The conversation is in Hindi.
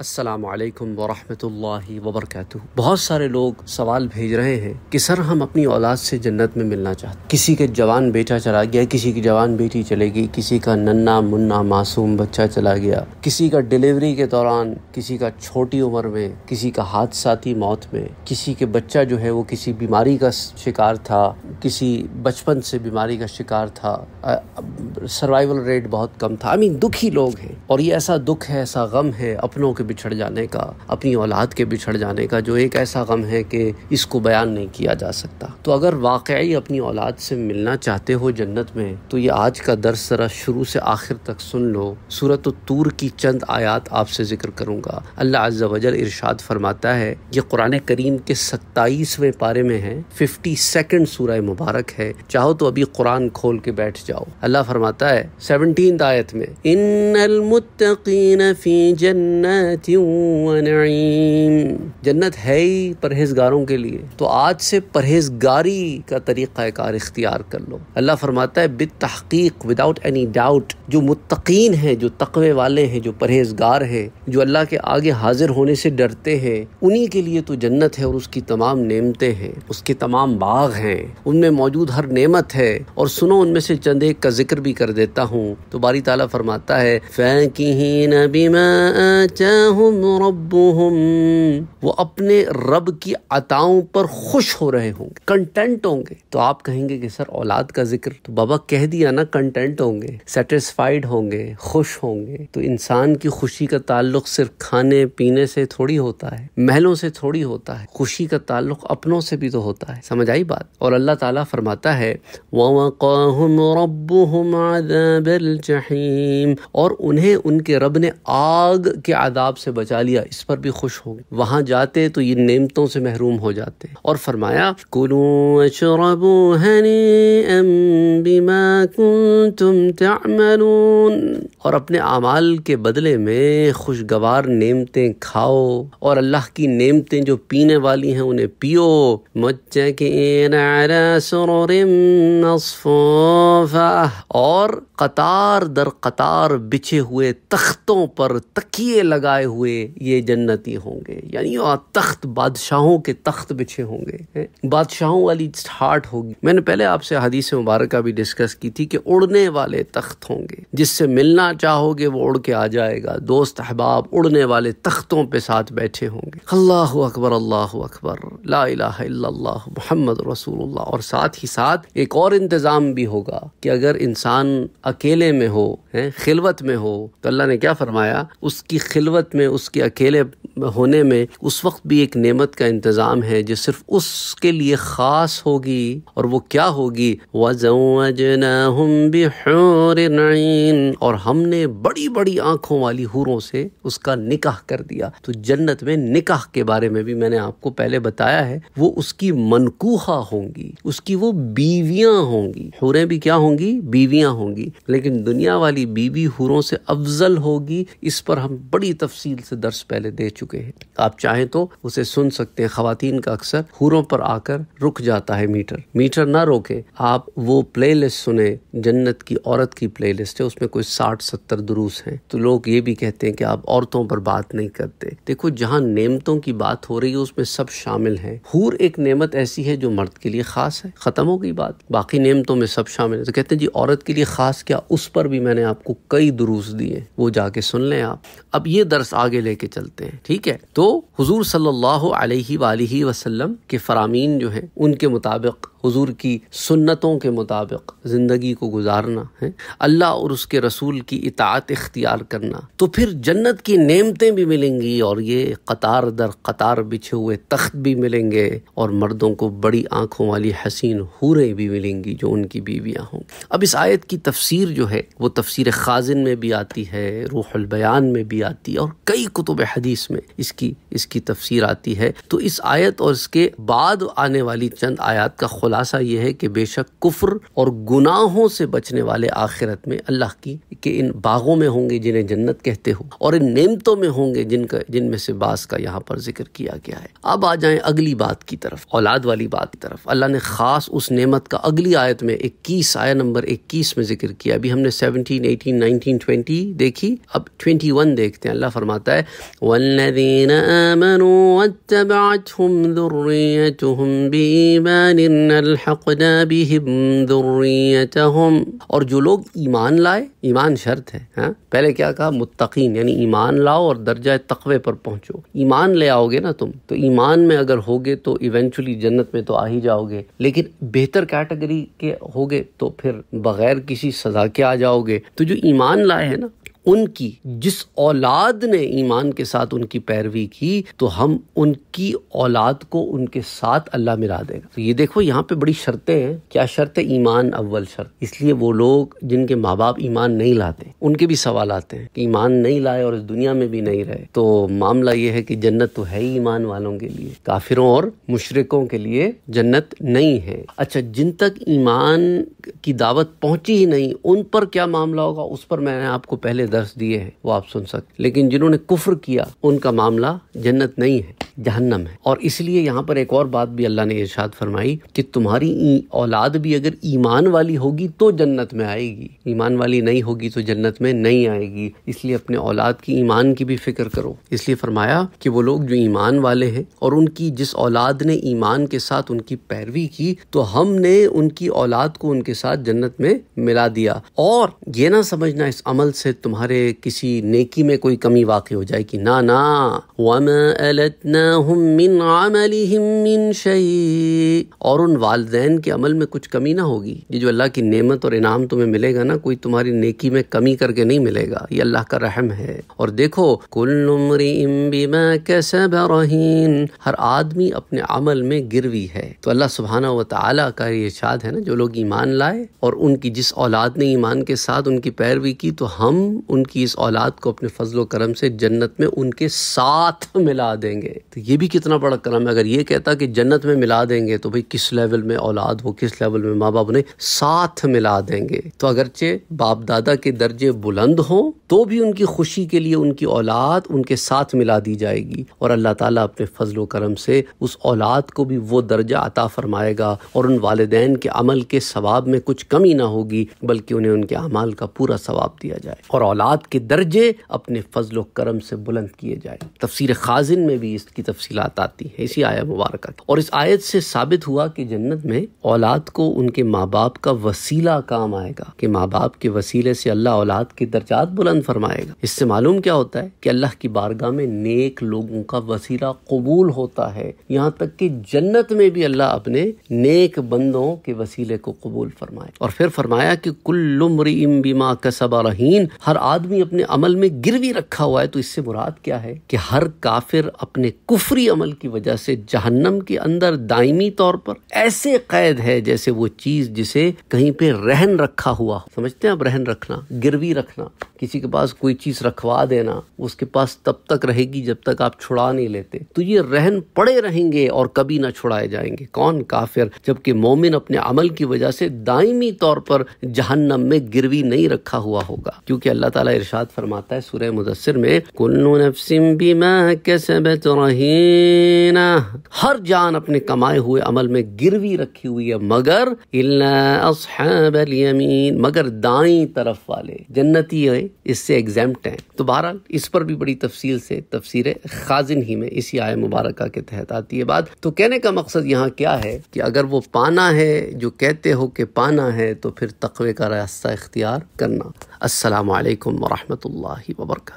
असलकम वरहमल वबरक बहुत सारे लोग सवाल भेज रहे हैं कि सर हम अपनी औलाद से जन्नत में मिलना चाहते किसी के जवान बेटा चला गया किसी की जवान बेटी चलेगी किसी का नन्ना मुन्ना मासूम बच्चा चला गया किसी का डिलीवरी के दौरान किसी का छोटी उम्र में किसी का हादसाती मौत में किसी के बच्चा जो है वो किसी बीमारी का शिकार था किसी बचपन से बीमारी का शिकार था सर्वाइवल रेट बहुत कम था आई मीन दुखी लोग हैं और ये ऐसा दुख है ऐसा गम है अपनों के बिछड़ जाने का अपनी औलाद के बिछड़ जाने का जो एक ऐसा गम है कि इसको बयान नहीं किया जा सकता तो अगर वाकई अपनी औलाद से मिलना चाहते हो जन्नत में तो ये आज का दर्स ज़रा शुरू से आखिर तक सुन लो सूरत तूर की चंद आयात आपसे ज़िक्र करूँगा अल्लाह अज्जा वजल इरशाद फरमाता है ये कुरान करीम के सत्ताईसवें पारे में है फिफ्टी सेकेंड सूर मुबारक है चाहो तो अभी कुरान खोल के बैठ जाओ अल्लाह फरमाता है सेवनटीन आयत में इन जन्नत जन्नत है ही परहेजगारों के लिए तो आज से परहेजगारी का तरीक़ाकार इख्तियार कर लो अल्लाह फरमाता है बित तहकीक विदाउट एनी डाउट जो मुतकीन हैं जो तकवे वाले हैं जो परहेजगार हैं जो अल्लाह के आगे हाजिर होने से डरते हैं उन्हीं के लिए तो जन्नत है और उसकी तमाम नेमतें हैं उसके तमाम बाग हैं उनमें मौजूद हर नेमत है और सुनो उनमें से चंद एक का जिक्र भी कर देता हूँ तो बारी ताला फरमाता है फ़ैकिन बिमा रब्बुहुम वो अपने रब की अताओं पर खुश हो रहे होंगे कंटेंट होंगे तो आप कहेंगे कि सर औलाद का जिक्र तो बाबा कह दिया ना कंटेंट होंगे सेटिस्फाइड होंगे खुश होंगे तो इंसान की खुशी का ताल्लुक सिर्फ खाने पीने से थोड़ी होता है महलों से थोड़ी होता है खुशी का ताल्लुक अपनों से भी तो होता है समझ आई बात और अल्लाह ताला फरमाता है और उन्हें उनके रब ने आग के आदाब से बचा लिया इस पर भी खुश होंगे वहां जाते तो ये नेमतों से महरूम हो जाते और फरमाया और अपने अमाल के बदले में खुशगवार नेमतें खाओ और अल्लाह की नेमतें जो पीने वाली हैं उन्हें पियो और कतार दर कतार बिछे हुए तख्तों पर तकिए लगाए आए हुए ये जन्नती होंगे यानी तख्त बादशाहों के तख्त बिछे होंगे बादशाहों वाली ठाट होगी मैंने पहले आपसे हदीस मुबारक भी डिस्कस की थी कि उड़ने वाले तख्त होंगे जिससे मिलना चाहोगे वो उड़ के आ जाएगा दोस्त अहबाब उड़ने वाले तख्तों पे साथ बैठे होंगे अल्लाह अकबर अल्लाह अकबर ला मोहम्मद रसूल और साथ ही साथ एक और इंतज़ाम भी होगा कि अगर इंसान अकेले में हो है खिलवत में हो तो अल्लाह ने क्या फरमाया उसकी खिलवत गुर्बत में उसके अकेले होने में उस वक्त भी एक नेमत का इंतज़ाम है जो सिर्फ उसके लिए ख़ास होगी और वो क्या होगी वजन और हमने बड़ी बड़ी आंखों वाली हूरों से उसका निकाह कर दिया तो जन्नत में निकाह के बारे में भी मैंने आपको पहले बताया है वो उसकी मनकूहा होंगी उसकी वो बीवियाँ होंगी हूरें भी क्या होंगी बीवियां होंगी लेकिन दुनिया वाली बीवी हूरों से अफजल होगी इस पर हम बड़ी तफसी तफसील से दर्श पहले दे चुके हैं आप चाहें तो उसे सुन सकते हैं खातन का अक्सर हूरों पर आकर रुक जाता है मीटर मीटर ना रोके आप वो प्ले लिस्ट सुने जन्नत की औरत की लिस्ट है उसमें कोई साठ सत्तर दुरूस हैं तो लोग ये भी कहते हैं कि आप औरतों पर बात नहीं करते देखो जहाँ नेमतों की बात हो रही है उसमें सब शामिल है हूर एक नियमत ऐसी है जो मर्द के लिए खास है खत्म हो गई बात बाकी नियमतों में सब शामिल है तो कहते हैं जी औरत के लिए खास क्या उस पर भी मैंने आपको कई दुरूस दिए वो जाके सुन लें आप अब ये दर्श बस आगे लेके चलते हैं ठीक है तो हुजूर सल्लल्लाहु अलैहि वसल्लम के फरामीन जो है उनके मुताबिक हुजूर की सुन्नतों के मुताबिक ज़िंदगी को गुजारना है अल्लाह और उसके रसूल की इतात इख्तियार करना तो फिर जन्नत की नेमतें भी मिलेंगी और ये कतार दर कतार बिछे हुए तख्त भी मिलेंगे और मर्दों को बड़ी आँखों वाली हसीन हूरें भी मिलेंगी जो उनकी बीवियाँ होंगी अब इस आयत की तफसीर जो है वो तफसीर खाजिन में भी आती है रूहल बयान में भी आती है और कई कुतुब हदीस में इसकी इसकी तफसीर आती है तो इस आयत और इसके बाद आने वाली चंद आयात का खुलासा यह है कि बेशक कुफ्र और गुनाहों से बचने वाले आखिरत में अल्लाह की के इन बागों में होंगे जिन्हें जन्नत कहते हो और इन नेमतों में होंगे जिनका जिनमें से बास का यहाँ पर जिक्र किया गया है अब आ जाए अगली बात की तरफ औलाद वाली बात की तरफ अल्लाह ने खास उस नेमत का अगली आयत में इक्कीस आया नंबर इक्कीस में जिक्र किया अभी हमने सेवनटीन एटीन नाइनटीन ट्वेंटी देखी अब ट्वेंटी वन देखते हैं अल्लाह फरमाता है والذين آمنوا واتبعتهم ذريتهم بإيمان और जो लोग ईमान लाए ईमान शर्त है हा? पहले क्या कहा मुत्तकीन यानी ईमान लाओ और दर्जा तकवे पर पहुंचो ईमान ले आओगे ना तुम तो ईमान में अगर होगे तो इवेंचुअली जन्नत में तो आ ही जाओगे लेकिन बेहतर कैटेगरी के होगे तो फिर बगैर किसी सजा के आ जाओगे तो जो ईमान लाए है ना उनकी जिस औलाद ने ईमान के साथ उनकी पैरवी की तो हम उनकी औलाद को उनके साथ अल्लाह मिला देगा तो ये देखो यहाँ पे बड़ी शर्तें हैं क्या शर्त है ईमान अव्वल शर्त इसलिए वो लोग जिनके माँ बाप ईमान नहीं लाते उनके भी सवाल आते हैं कि ईमान नहीं लाए और इस दुनिया में भी नहीं रहे तो मामला ये है कि जन्नत तो है ही ईमान वालों के लिए काफिरों और मुशरकों के लिए जन्नत नहीं है अच्छा जिन तक ईमान की दावत पहुंची ही नहीं उन पर क्या मामला होगा उस पर मैंने आपको पहले दर्श दिए हैं वो आप सुन सकते लेकिन जिन्होंने कुफर किया उनका मामला जन्नत नहीं है जहन्नम है और इसलिए यहाँ पर एक और बात भी अल्लाह ने इर्शाद फरमाई कि तुम्हारी औलाद भी अगर ईमान वाली होगी तो जन्नत में आएगी ईमान वाली नहीं होगी तो जन्नत में नहीं आएगी इसलिए अपने औलाद की ईमान की भी फिक्र करो इसलिए फरमाया कि वो लोग जो ईमान वाले हैं और उनकी जिस औलाद ने ईमान के साथ उनकी पैरवी की तो हमने उनकी औलाद को उनके साथ जन्नत में मिला दिया और ये ना समझना इस अमल से तुम्हारे किसी नेकी में कोई कमी वाकई हो जाए कि ना ना मिन मिन और उन वालदेन के अमल में कुछ कमी ना होगी ये जो अल्लाह की नेमत और इनाम तुम्हें मिलेगा ना कोई तुम्हारी नेकी में कमी करके नहीं मिलेगा ये अल्लाह का रहम है और देखो कुल्लुमरीन हर आदमी अपने अमल में गिरवी है तो अल्लाह सुबहाना व तला का ये शाद है ना जो लोग ईमान लाए और उनकी जिस औलाद ने ईमान के साथ उनकी पैरवी की तो हम उनकी इस औलाद को अपने फजलो करम से जन्नत में उनके साथ मिला देंगे तो तो ये भी कितना बड़ा कलम है अगर ये कहता कि जन्नत में मिला देंगे तो भाई किस लेवल में औलाद हो किस लेवल में माँ बाप ने साथ मिला देंगे तो अगरचे बाप दादा के दर्जे बुलंद हों तो भी उनकी खुशी के लिए उनकी औलाद उनके साथ मिला दी जाएगी और अल्लाह ताला अपने फजलो करम से उस औलाद को भी वो दर्जा अता फरमाएगा और उन वालदेन के अमल के सवाब में कुछ कमी ना होगी बल्कि उन्हें उनके अमाल का पूरा सवाब दिया जाए और औलाद के दर्जे अपने फजलो करम से बुलंद किए जाए तफसर खाजिन में भी इसकी तफसीलात आती है इसी आया मुबारक और इस आयत से साबित हुआ कि जन्नत में औलाद को उनके माँ बाप का वसीला काम आएगा कि माँ बाप के वसीले से अल्लाह औलाद के दर्जात बुलंद फरमाएगा इससे मालूम क्या होता है कि अल्लाह की बारगाह में नेक लोगों का वसीला कबूल होता है यहाँ तक कि जन्नत में भी अल्लाह अपने नेक बंदों के वसीले को कबूल फरमाए और फिर फरमाया कि कुल्लुमरीम बीमा कसबा रहीन हर आदमी अपने अमल में गिरवी रखा हुआ है तो इससे मुराद क्या है कि हर काफिर अपने कुफ कुफरी अमल की वजह से जहन्नम के अंदर दायमी तौर पर ऐसे कैद है जैसे वो चीज़ जिसे कहीं पे रहन रखा हुआ समझते हैं आप रहन रखना गिरवी रखना किसी के पास कोई चीज़ रखवा देना उसके पास तब तक रहेगी जब तक आप छुड़ा नहीं लेते तो ये रहन पड़े रहेंगे और कभी ना छुड़ाए जाएंगे कौन काफिर जबकि मोमिन अपने अमल की वजह से दायमी तौर पर जहन्नम में गिरवी नहीं रखा हुआ होगा क्योंकि अल्लाह ताला इरशाद फरमाता है सूर्य मुदस्सिर में कुल्लु नफ्सिम बिमा कसबत रही रहीना हर जान अपने कमाए हुए अमल में गिरवी रखी हुई है मगर इलामीन मगर दाई तरफ वाले जन्नति है इससे एग्जाम हैं तो बहरहाल इस पर भी बड़ी तफसील से तफसर खाजिन ही में इसी आय मुबारक के तहत आती है बात तो कहने का मकसद यहाँ क्या है कि अगर वो पाना है जो कहते हो कि पाना है तो फिर तकवे का रास्ता इख्तियार करना असलकम वरहमल वर्का